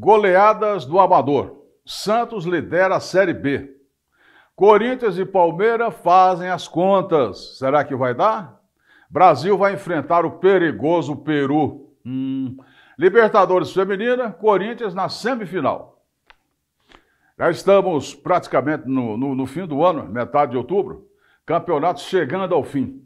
Goleadas do Amador. Santos lidera a Série B. Corinthians e Palmeiras fazem as contas. Será que vai dar? Brasil vai enfrentar o perigoso Peru. Hum. Libertadores Feminina, Corinthians na semifinal. Já estamos praticamente no, no, no fim do ano, metade de outubro. Campeonato chegando ao fim.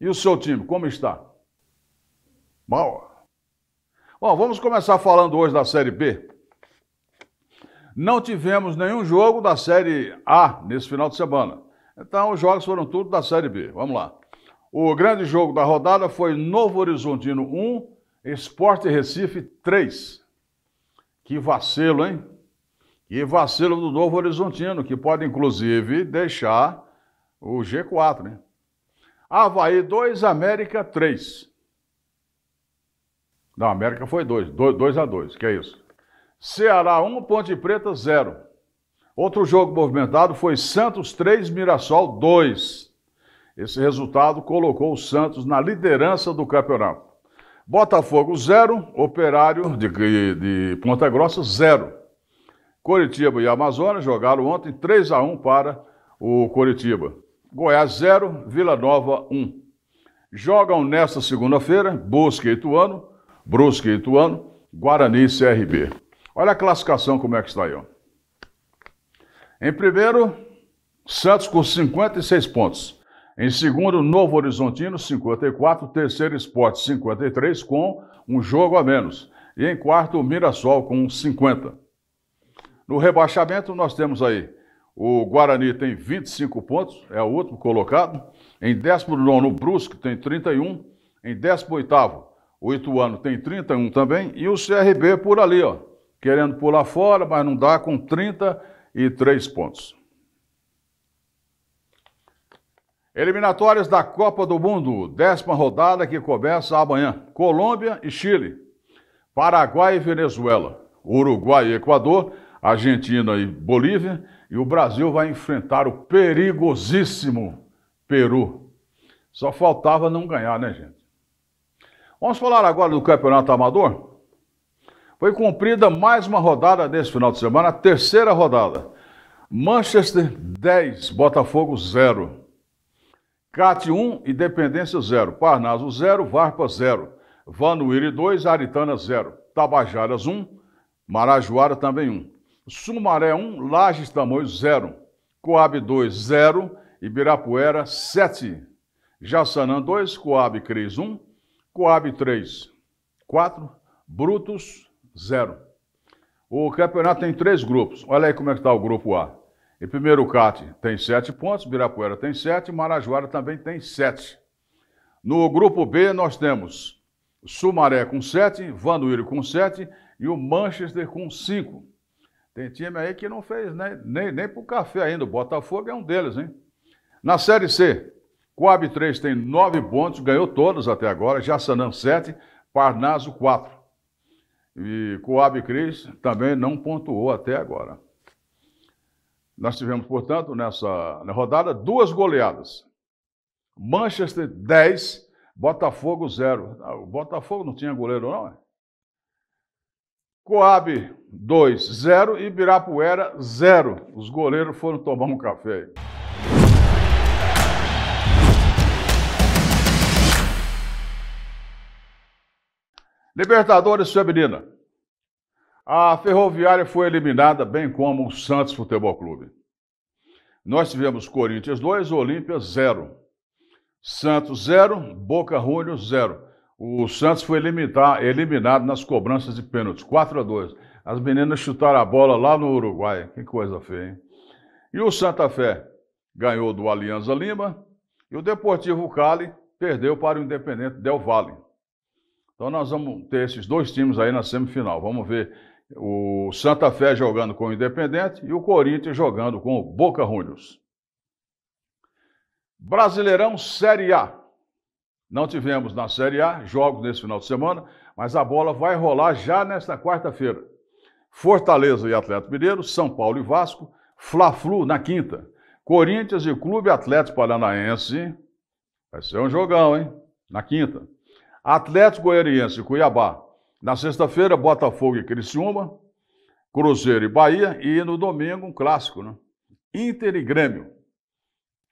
E o seu time, como está? Mal. Bom, vamos começar falando hoje da Série B. Não tivemos nenhum jogo da Série A nesse final de semana. Então, os jogos foram tudo da Série B. Vamos lá. O grande jogo da rodada foi Novo Horizontino 1, Esporte Recife 3. Que vacilo, hein? Que vacilo do Novo Horizontino, que pode inclusive deixar o G4, né? Havaí 2, América 3. Não, América foi 2, 2 a 2, que é isso. Ceará 1, um, Ponte Preta 0. Outro jogo movimentado foi Santos 3, Mirassol 2. Esse resultado colocou o Santos na liderança do campeonato. Botafogo 0, Operário de, de Ponta Grossa 0. Coritiba e Amazonas jogaram ontem 3 a 1 para o Coritiba. Goiás 0, Vila Nova 1. Jogam nesta segunda-feira, Busca e Ituano, Brusque e Ituano, Guarani e CRB. Olha a classificação como é que está aí. Ó. Em primeiro, Santos com 56 pontos. Em segundo, Novo Horizontino, 54. Terceiro, Esporte, 53, com um jogo a menos. E em quarto, Mirassol, com 50. No rebaixamento, nós temos aí o Guarani tem 25 pontos, é o último colocado. Em 19, o Brusque tem 31. Em 18, o Ituano tem 31 também e o CRB por ali, ó, querendo pular fora, mas não dá com 33 pontos. Eliminatórias da Copa do Mundo, décima rodada que começa amanhã. Colômbia e Chile, Paraguai e Venezuela, Uruguai e Equador, Argentina e Bolívia, e o Brasil vai enfrentar o perigosíssimo Peru. Só faltava não ganhar, né, gente? Vamos falar agora do Campeonato Amador? Foi cumprida mais uma rodada nesse final de semana, a terceira rodada. Manchester 10, Botafogo 0. CAT 1, Independência 0. Parnaso 0, Varpa 0. Vanuíri 2, Aritana 0. Tabajaras 1, Marajoara também 1. Sumaré 1, Lages Tamoios 0. Coab 2, 0. Ibirapuera 7. Jaçanã 2, Coab Cris 1. Coab 3, 4, Brutos 0. O campeonato tem três grupos. Olha aí como é que está o grupo A. Em primeiro, o CAT tem 7 pontos, Birapuera tem 7, Marajoara também tem 7. No grupo B, nós temos Sumaré com 7, Vanduíro com 7 e o Manchester com 5. Tem time aí que não fez nem, nem, nem para o café ainda. O Botafogo é um deles, hein? Na Série C, Coab 3 tem 9 pontos, ganhou todos até agora. Jassanã 7, Parnaso 4. E Coab Cris também não pontuou até agora. Nós tivemos, portanto, nessa rodada, duas goleadas. Manchester 10, Botafogo 0. Ah, o Botafogo não tinha goleiro, não, é? Coab 2, 0 e Birapuera 0. Os goleiros foram tomar um café. aí. Libertadores Feminina. A Ferroviária foi eliminada, bem como o Santos Futebol Clube. Nós tivemos Corinthians 2, Olímpia 0. Santos 0, Boca Juniors 0. O Santos foi limitar, eliminado nas cobranças de pênaltis, 4 a 2. As meninas chutaram a bola lá no Uruguai, que coisa feia, hein? E o Santa Fé ganhou do Alianza Lima e o Deportivo Cali perdeu para o Independente Del Valle. Então nós vamos ter esses dois times aí na semifinal. Vamos ver o Santa Fé jogando com o Independente e o Corinthians jogando com o Boca Juniors. Brasileirão Série A. Não tivemos na Série A jogos nesse final de semana, mas a bola vai rolar já nesta quarta-feira. Fortaleza e Atlético Mineiro, São Paulo e Vasco, Fla-Flu na quinta. Corinthians e Clube Atlético Paranaense. Vai ser um jogão, hein? Na quinta. Atlético Goianiense, e Cuiabá. Na sexta-feira, Botafogo e Criciúma, Cruzeiro e Bahia. E no domingo, um clássico, né? Inter e Grêmio.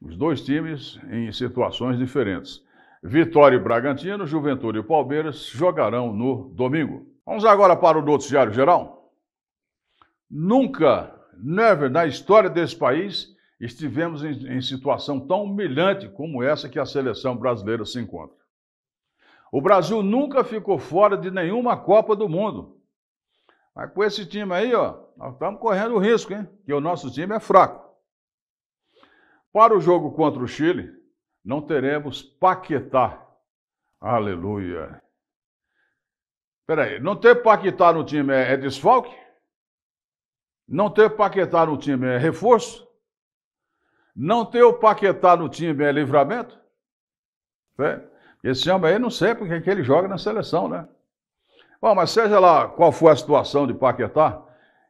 Os dois times em situações diferentes. Vitória e Bragantino, Juventude e Palmeiras jogarão no domingo. Vamos agora para o noticiário geral. Nunca, never, na história desse país, estivemos em, em situação tão humilhante como essa que a seleção brasileira se encontra. O Brasil nunca ficou fora de nenhuma Copa do Mundo. Mas com esse time aí, ó, nós estamos correndo risco, hein? Que o nosso time é fraco. Para o jogo contra o Chile, não teremos Paquetá. Aleluia. Peraí, não ter Paquetá no time é, é desfalque? Não ter Paquetá no time é reforço? Não ter o Paquetá no time é livramento? Certo? Esse homem aí não sei porque que ele joga na seleção, né? Bom, mas seja lá qual for a situação de Paquetá,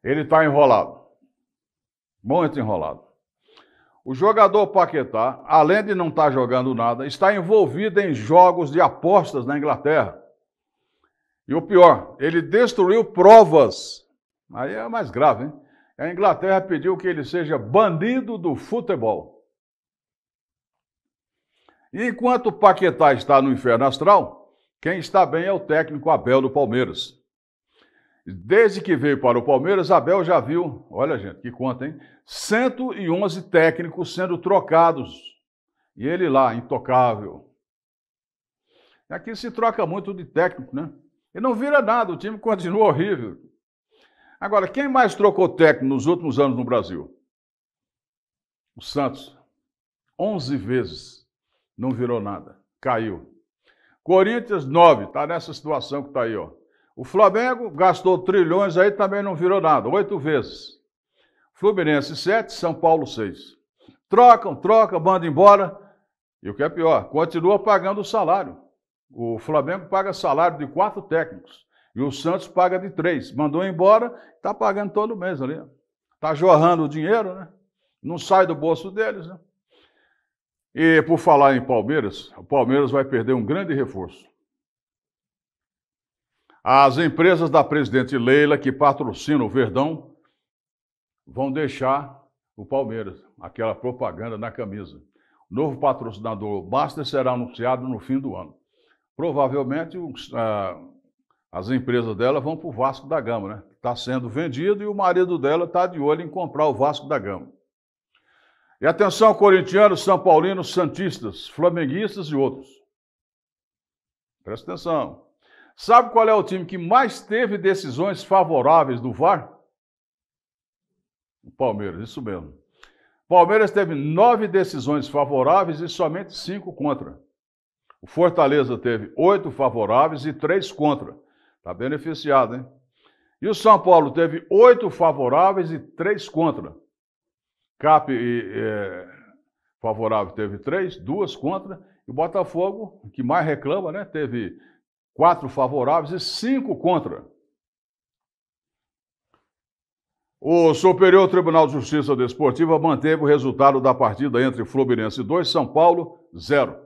ele está enrolado. Muito enrolado. O jogador Paquetá, além de não estar tá jogando nada, está envolvido em jogos de apostas na Inglaterra. E o pior, ele destruiu provas. Aí é mais grave, hein? A Inglaterra pediu que ele seja banido do futebol. E enquanto Paquetá está no inferno astral, quem está bem é o técnico Abel do Palmeiras. Desde que veio para o Palmeiras, Abel já viu, olha gente, que conta, hein? 111 técnicos sendo trocados. E ele lá, intocável. Aqui se troca muito de técnico, né? E não vira nada, o time continua horrível. Agora, quem mais trocou técnico nos últimos anos no Brasil? O Santos. 11 vezes não virou nada, caiu. Corinthians, 9, está nessa situação que está aí, ó. O Flamengo gastou trilhões aí, também não virou nada, oito vezes. Fluminense, 7, São Paulo, 6. Trocam, trocam, mandam embora. E o que é pior, continua pagando o salário. O Flamengo paga salário de quatro técnicos. E o Santos paga de três. Mandou embora, está pagando todo mês ali. Está jorrando o dinheiro, né? Não sai do bolso deles, né? E por falar em Palmeiras, o Palmeiras vai perder um grande reforço. As empresas da presidente Leila, que patrocina o Verdão, vão deixar o Palmeiras, aquela propaganda na camisa. O novo patrocinador Basta será anunciado no fim do ano. Provavelmente ah, as empresas dela vão para o Vasco da Gama, né? Está sendo vendido e o marido dela está de olho em comprar o Vasco da Gama. E atenção, corintianos, são paulinos, santistas, flamenguistas e outros. Presta atenção. Sabe qual é o time que mais teve decisões favoráveis do VAR? O Palmeiras, isso mesmo. Palmeiras teve nove decisões favoráveis e somente cinco contra. O Fortaleza teve oito favoráveis e três contra. Está beneficiado, hein? E o São Paulo teve oito favoráveis e três contra. CAP é, favorável teve três, duas contra. E o Botafogo, que mais reclama, né, teve quatro favoráveis e cinco contra. O Superior Tribunal de Justiça Desportiva manteve o resultado da partida entre Fluminense 2 e São Paulo 0.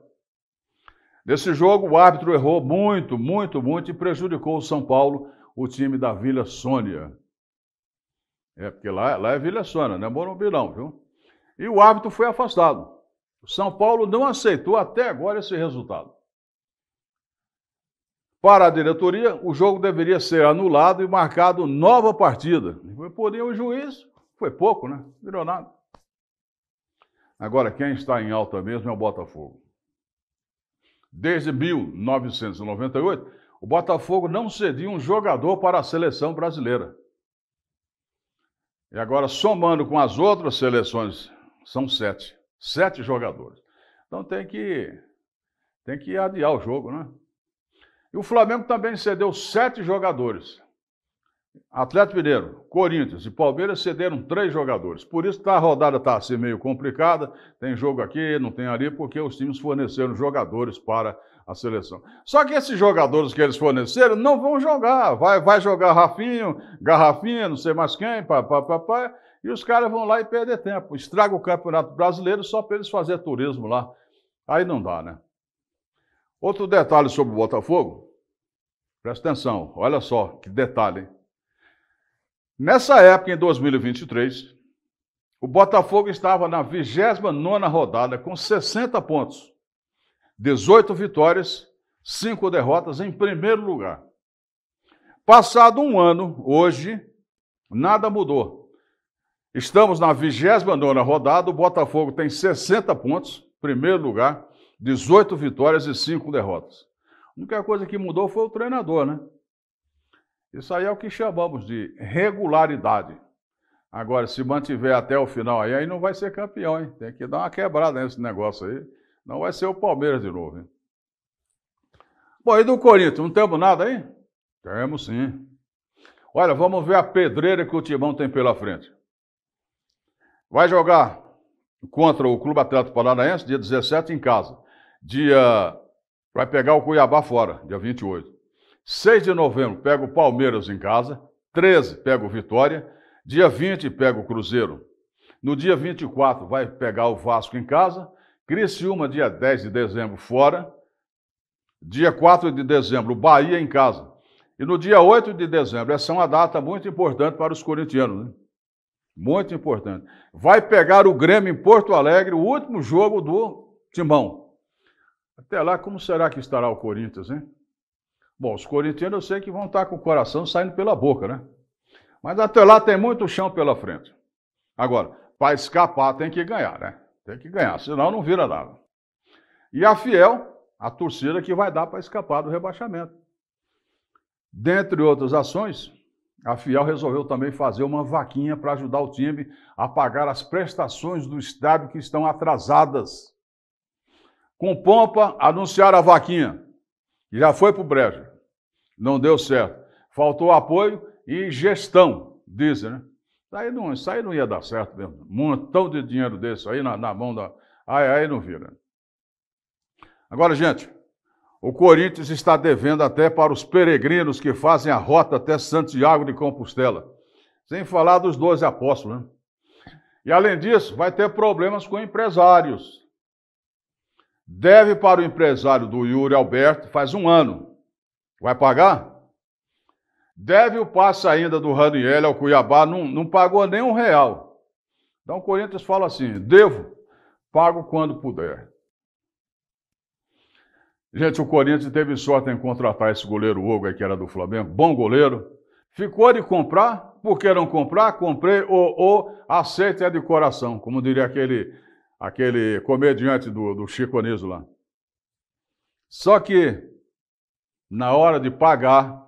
Nesse jogo, o árbitro errou muito, muito, muito e prejudicou o São Paulo, o time da Vila Sônia. É, porque lá, lá é Vila Sônia, não é Morumbi não, viu? E o árbitro foi afastado. O São Paulo não aceitou até agora esse resultado. Para a diretoria, o jogo deveria ser anulado e marcado nova partida. Porém, o juiz foi pouco, né? Virou nada. Agora, quem está em alta mesmo é o Botafogo. Desde 1998, o Botafogo não cedia um jogador para a seleção brasileira. E agora, somando com as outras seleções, são sete. Sete jogadores. Então tem que, tem que adiar o jogo, né? E o Flamengo também cedeu sete jogadores. Atlético Mineiro, Corinthians e Palmeiras cederam três jogadores. Por isso a rodada está assim meio complicada. Tem jogo aqui, não tem ali, porque os times forneceram jogadores para a seleção. Só que esses jogadores que eles forneceram não vão jogar. Vai, vai jogar Rafinho, Garrafinha, não sei mais quem, papapá, e os caras vão lá e perder tempo. Estraga o Campeonato Brasileiro só para eles fazer turismo lá. Aí não dá, né? Outro detalhe sobre o Botafogo. Presta atenção, olha só que detalhe. Nessa época, em 2023, o Botafogo estava na 29 rodada com 60 pontos. 18 vitórias, 5 derrotas em primeiro lugar. Passado um ano, hoje, nada mudou. Estamos na 29 rodada, o Botafogo tem 60 pontos, primeiro lugar, 18 vitórias e 5 derrotas. A única coisa que mudou foi o treinador, né? Isso aí é o que chamamos de regularidade. Agora, se mantiver até o final aí, aí não vai ser campeão, hein? Tem que dar uma quebrada nesse negócio aí. Não vai ser o Palmeiras de novo, hein? Bom, e do Corinthians, não temos nada aí? Temos sim. Olha, vamos ver a pedreira que o Timão tem pela frente. Vai jogar contra o Clube Atlético Paranaense, dia 17, em casa. Dia. Vai pegar o Cuiabá fora, dia 28. 6 de novembro, pega o Palmeiras em casa. 13, pega o Vitória. Dia 20, pega o Cruzeiro. No dia 24, vai pegar o Vasco em casa. Criciúma, dia 10 de dezembro, fora. Dia 4 de dezembro, Bahia em casa. E no dia 8 de dezembro, essa é uma data muito importante para os corintianos, né? Muito importante. Vai pegar o Grêmio em Porto Alegre, o último jogo do Timão. Até lá, como será que estará o Corinthians, hein? Bom, os corintianos eu sei que vão estar com o coração saindo pela boca, né? Mas até lá tem muito chão pela frente. Agora, para escapar tem que ganhar, né? Tem que ganhar, senão não vira nada. E a Fiel, a torcida que vai dar para escapar do rebaixamento. Dentre outras ações, a Fiel resolveu também fazer uma vaquinha para ajudar o time a pagar as prestações do estádio que estão atrasadas. Com pompa, anunciaram a vaquinha. Já foi para o brejo. Não deu certo. Faltou apoio e gestão, dizem, né? Daí não, isso aí não ia dar certo mesmo. Um montão de dinheiro desse aí na, na mão da. Aí, aí não vira. Agora, gente, o Corinthians está devendo até para os peregrinos que fazem a rota até Santiago de Compostela. Sem falar dos 12 apóstolos, né? E além disso, vai ter problemas com empresários. Deve para o empresário do Yuri Alberto faz um ano. Vai pagar? Deve o passe ainda do Raniel ao Cuiabá, não, não pagou nem um real. Então o Corinthians fala assim: devo, pago quando puder. Gente, o Corinthians teve sorte em contratar esse goleiro Hugo, que era do Flamengo, bom goleiro. Ficou de comprar, porque não comprar, comprei ou, ou aceita é de coração, como diria aquele, aquele comediante do, do Chico Anísio lá. Só que, na hora de pagar,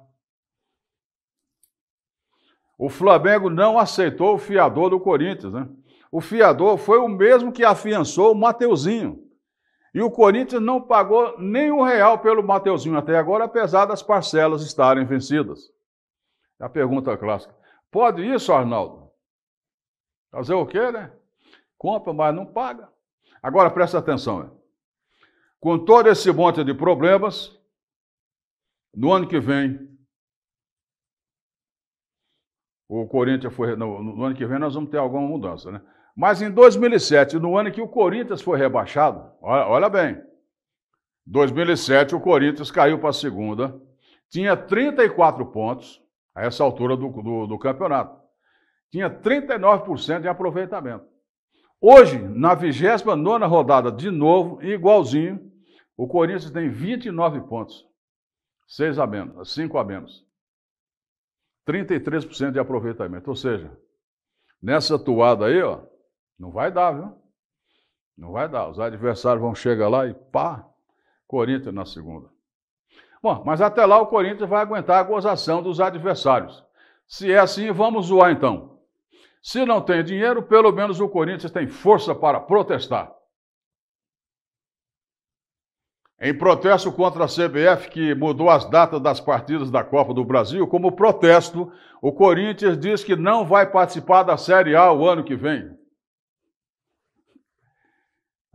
o Flamengo não aceitou o fiador do Corinthians, né? O fiador foi o mesmo que afiançou o Mateuzinho. E o Corinthians não pagou nenhum real pelo Mateuzinho até agora, apesar das parcelas estarem vencidas. É a pergunta clássica. Pode isso, Arnaldo? Fazer o quê, né? Compra, mas não paga. Agora presta atenção. Né? Com todo esse monte de problemas, no ano que vem, o Corinthians foi. No, no, ano que vem nós vamos ter alguma mudança, né? Mas em 2007, no ano que o Corinthians foi rebaixado, olha, olha bem. 2007, o Corinthians caiu para a segunda, tinha 34 pontos a essa altura do, do, do campeonato. Tinha 39% de aproveitamento. Hoje, na 29 rodada, de novo, igualzinho, o Corinthians tem 29 pontos. 6 a menos, 5 a menos. 33% de aproveitamento. Ou seja, nessa toada aí, ó, não vai dar, viu? Não vai dar. Os adversários vão chegar lá e pá, Corinthians na segunda. Bom, mas até lá o Corinthians vai aguentar a gozação dos adversários. Se é assim, vamos zoar então. Se não tem dinheiro, pelo menos o Corinthians tem força para protestar. Em protesto contra a CBF, que mudou as datas das partidas da Copa do Brasil, como protesto, o Corinthians diz que não vai participar da Série A o ano que vem.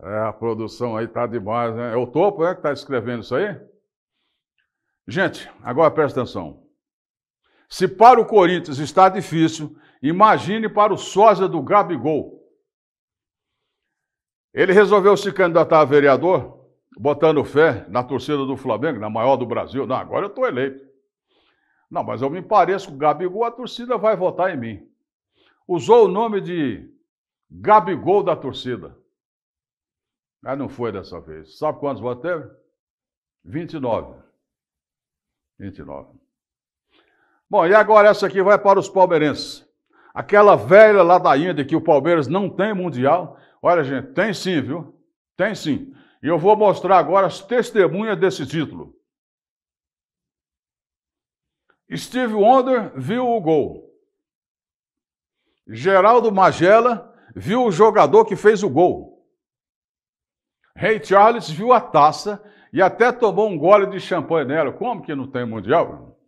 É, a produção aí tá demais, né? É o topo, é, que tá escrevendo isso aí? Gente, agora presta atenção. Se para o Corinthians está difícil, imagine para o sósia do Gabigol. Ele resolveu se candidatar a vereador botando fé na torcida do Flamengo, na maior do Brasil. Não, agora eu estou eleito. Não, mas eu me pareço com o Gabigol, a torcida vai votar em mim. Usou o nome de Gabigol da torcida. Mas não foi dessa vez. Sabe quantos votos teve? 29. 29. Bom, e agora essa aqui vai para os palmeirenses. Aquela velha ladainha de que o Palmeiras não tem mundial. Olha, gente, tem sim, viu? Tem sim. E eu vou mostrar agora as testemunhas desse título. Steve Wonder viu o gol. Geraldo Magela viu o jogador que fez o gol. Ray Charles viu a taça e até tomou um gole de champanhe nela. Como que não tem mundial?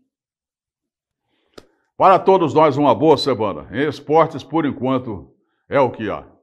Para todos nós, uma boa semana. Em esportes, por enquanto, é o que há.